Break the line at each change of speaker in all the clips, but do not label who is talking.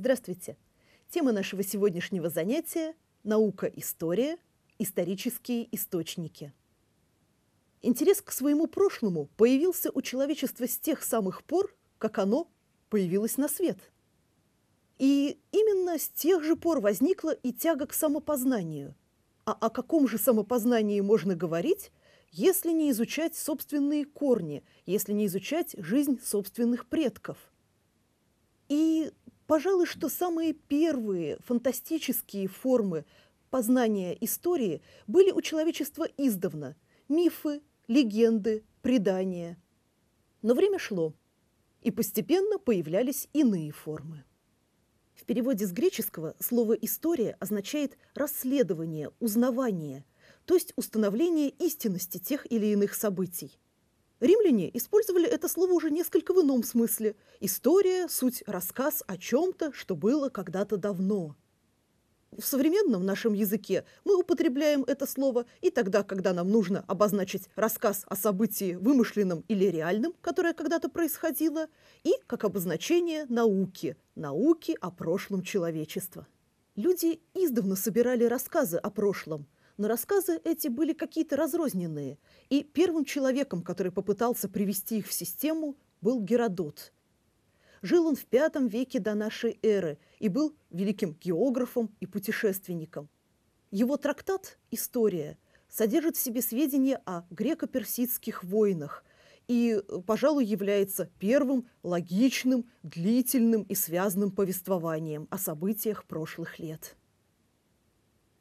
Здравствуйте! Тема нашего сегодняшнего занятия – наука-история, исторические источники. Интерес к своему прошлому появился у человечества с тех самых пор, как оно появилось на свет. И именно с тех же пор возникла и тяга к самопознанию. А о каком же самопознании можно говорить, если не изучать собственные корни, если не изучать жизнь собственных предков? И Пожалуй, что самые первые фантастические формы познания истории были у человечества издавна – мифы, легенды, предания. Но время шло, и постепенно появлялись иные формы. В переводе с греческого слово «история» означает «расследование», «узнавание», то есть установление истинности тех или иных событий. Римляне использовали это слово уже несколько в ином смысле. История – суть рассказ о чем-то, что было когда-то давно. В современном нашем языке мы употребляем это слово и тогда, когда нам нужно обозначить рассказ о событии вымышленном или реальном, которое когда-то происходило, и как обозначение науки, науки о прошлом человечества. Люди издавна собирали рассказы о прошлом – но рассказы эти были какие-то разрозненные. И первым человеком, который попытался привести их в систему, был Геродот. Жил он в V веке до нашей эры и был великим географом и путешественником. Его трактат «История» содержит в себе сведения о греко-персидских войнах и, пожалуй, является первым логичным, длительным и связанным повествованием о событиях прошлых лет.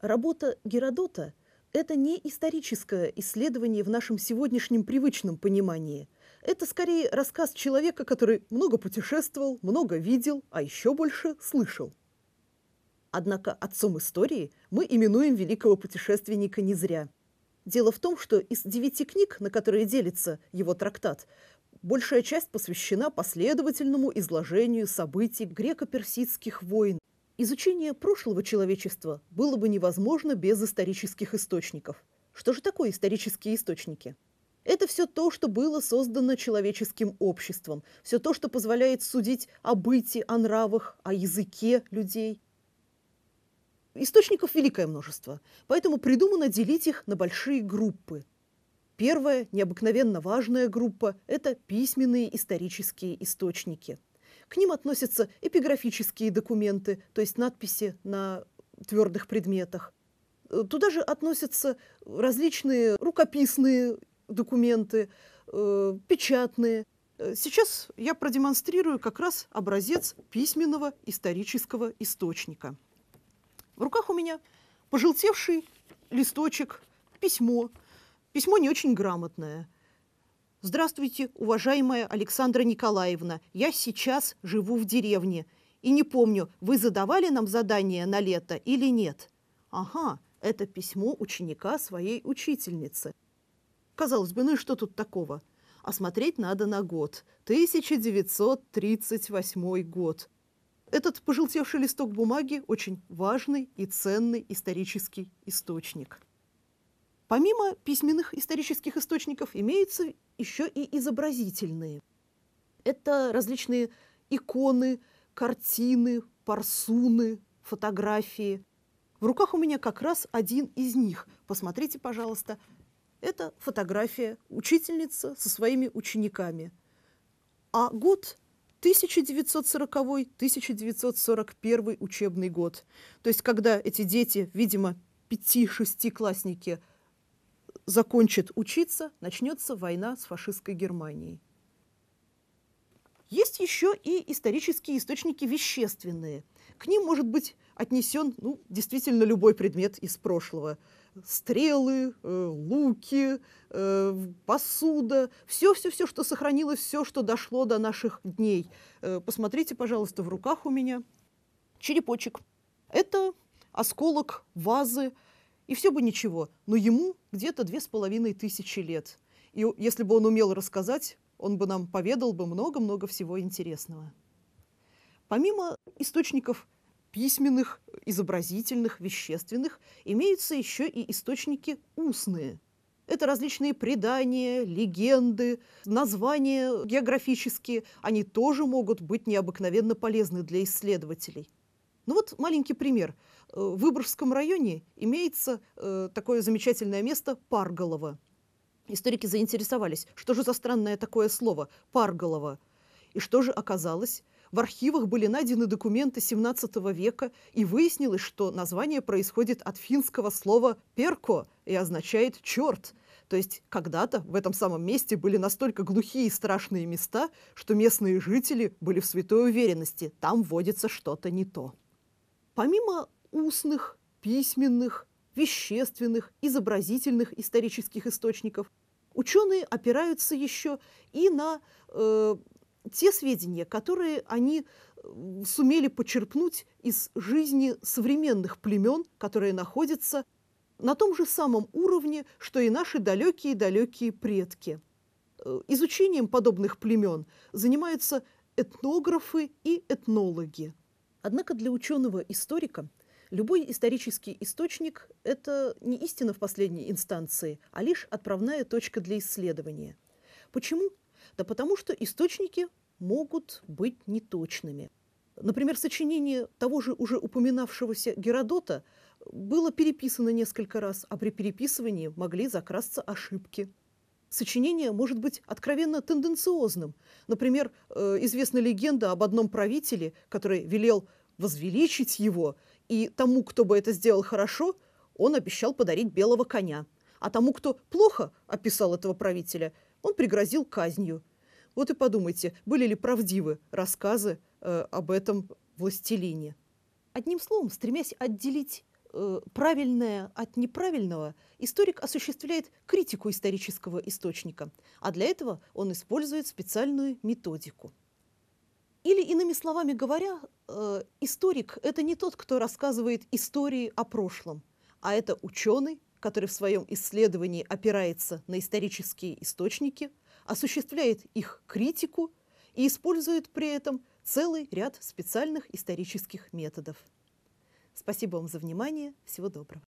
Работа Геродота – это не историческое исследование в нашем сегодняшнем привычном понимании. Это скорее рассказ человека, который много путешествовал, много видел, а еще больше слышал. Однако отцом истории мы именуем великого путешественника не зря. Дело в том, что из девяти книг, на которые делится его трактат, большая часть посвящена последовательному изложению событий греко-персидских войн, Изучение прошлого человечества было бы невозможно без исторических источников. Что же такое исторические источники? Это все то, что было создано человеческим обществом, все то, что позволяет судить о бытии, о нравах, о языке людей. Источников великое множество, поэтому придумано делить их на большие группы. Первая, необыкновенно важная группа – это письменные исторические источники – к ним относятся эпиграфические документы, то есть надписи на твердых предметах. Э, туда же относятся различные рукописные документы, э, печатные. Э, сейчас я продемонстрирую как раз образец письменного исторического источника. В руках у меня пожелтевший листочек, письмо. Письмо не очень грамотное – Здравствуйте, уважаемая Александра Николаевна. Я сейчас живу в деревне. И не помню, вы задавали нам задание на лето или нет? Ага, это письмо ученика своей учительницы. Казалось бы, ну и что тут такого? А смотреть надо на год. 1938 год. Этот пожелтевший листок бумаги – очень важный и ценный исторический источник. Помимо письменных исторических источников имеются еще и изобразительные. Это различные иконы, картины, парсуны, фотографии. В руках у меня как раз один из них. Посмотрите, пожалуйста. Это фотография учительницы со своими учениками. А год 1940-1941 учебный год. То есть, когда эти дети, видимо, пяти-шестиклассники – закончит учиться, начнется война с фашистской Германией. Есть еще и исторические источники вещественные. К ним может быть отнесен ну, действительно любой предмет из прошлого. Стрелы, э, луки, э, посуда, все-все-все, что сохранилось, все, что дошло до наших дней. Э, посмотрите, пожалуйста, в руках у меня черепочек. Это осколок вазы и все бы ничего, но ему где-то две с половиной тысячи лет. И если бы он умел рассказать, он бы нам поведал бы много-много всего интересного. Помимо источников письменных, изобразительных, вещественных, имеются еще и источники устные. Это различные предания, легенды, названия географические. Они тоже могут быть необыкновенно полезны для исследователей. Ну вот маленький пример. Э, в Выборгском районе имеется э, такое замечательное место Парголово. Историки заинтересовались, что же за странное такое слово «парголово». И что же оказалось? В архивах были найдены документы XVII века, и выяснилось, что название происходит от финского слова «перко» и означает «черт». То есть когда-то в этом самом месте были настолько глухие и страшные места, что местные жители были в святой уверенности, там водится что-то не то. Помимо устных, письменных, вещественных, изобразительных исторических источников, ученые опираются еще и на э, те сведения, которые они э, сумели почерпнуть из жизни современных племен, которые находятся на том же самом уровне, что и наши далекие-далекие предки. Э, изучением подобных племен занимаются этнографы и этнологи. Однако для ученого-историка Любой исторический источник – это не истина в последней инстанции, а лишь отправная точка для исследования. Почему? Да потому что источники могут быть неточными. Например, сочинение того же уже упоминавшегося Геродота было переписано несколько раз, а при переписывании могли закрасться ошибки. Сочинение может быть откровенно тенденциозным. Например, э, известна легенда об одном правителе, который велел возвеличить его и тому, кто бы это сделал хорошо, он обещал подарить белого коня. А тому, кто плохо описал этого правителя, он пригрозил казнью. Вот и подумайте, были ли правдивы рассказы э, об этом властелине. Одним словом, стремясь отделить э, правильное от неправильного, историк осуществляет критику исторического источника, а для этого он использует специальную методику. Или, иными словами говоря, э, историк – это не тот, кто рассказывает истории о прошлом, а это ученый, который в своем исследовании опирается на исторические источники, осуществляет их критику и использует при этом целый ряд специальных исторических методов. Спасибо вам за внимание. Всего доброго.